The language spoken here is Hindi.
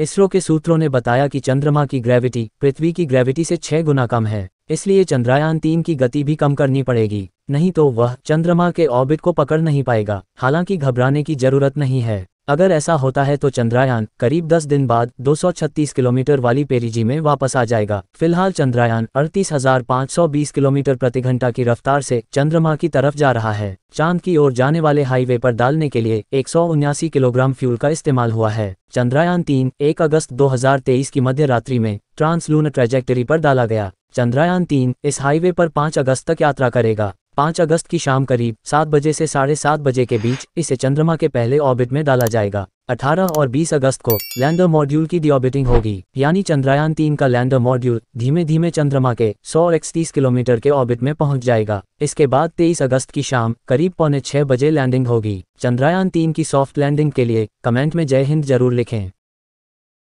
इसरो के सूत्रों ने बताया कि चंद्रमा की ग्रेविटी पृथ्वी की ग्रेविटी से छह गुना कम है इसलिए चंद्रयान तीन की गति भी कम करनी पड़ेगी नहीं तो वह चंद्रमा के ऑर्बिट को पकड़ नहीं पाएगा हालांकि घबराने की जरूरत नहीं है अगर ऐसा होता है तो चंद्रयान करीब 10 दिन बाद 236 किलोमीटर वाली पेरीजी में वापस आ जाएगा फिलहाल चंद्रयान 38,520 किलोमीटर प्रति घंटा की रफ्तार से चंद्रमा की तरफ जा रहा है चांद की ओर जाने वाले हाईवे पर डालने के लिए एक किलोग्राम फ्यूल का इस्तेमाल हुआ है चंद्रयान तीन एक अगस्त दो की मध्य रात्रि में ट्रांसलून ट्रेजेक्टरी पर डाला गया चंद्रयान तीन इस हाईवे पर 5 अगस्त तक यात्रा करेगा पाँच अगस्त की शाम करीब सात बजे से साढ़े सात बजे के बीच इसे चंद्रमा के पहले ऑर्बिट में डाला जाएगा 18 और 20 अगस्त को लैंडर मॉड्यूल की ऑर्बिटिंग होगी यानी चंद्रयान तीन का लैंडर मॉड्यूल धीमे धीमे चंद्रमा के सौ इकतीस किलोमीटर के ऑर्बिट में पहुंच जाएगा इसके बाद 23 अगस्त की शाम करीब पौने छह बजे लैंडिंग होगी चंद्रयान तीन की सॉफ्ट लैंडिंग के लिए कमेंट में जय हिंद जरूर लिखें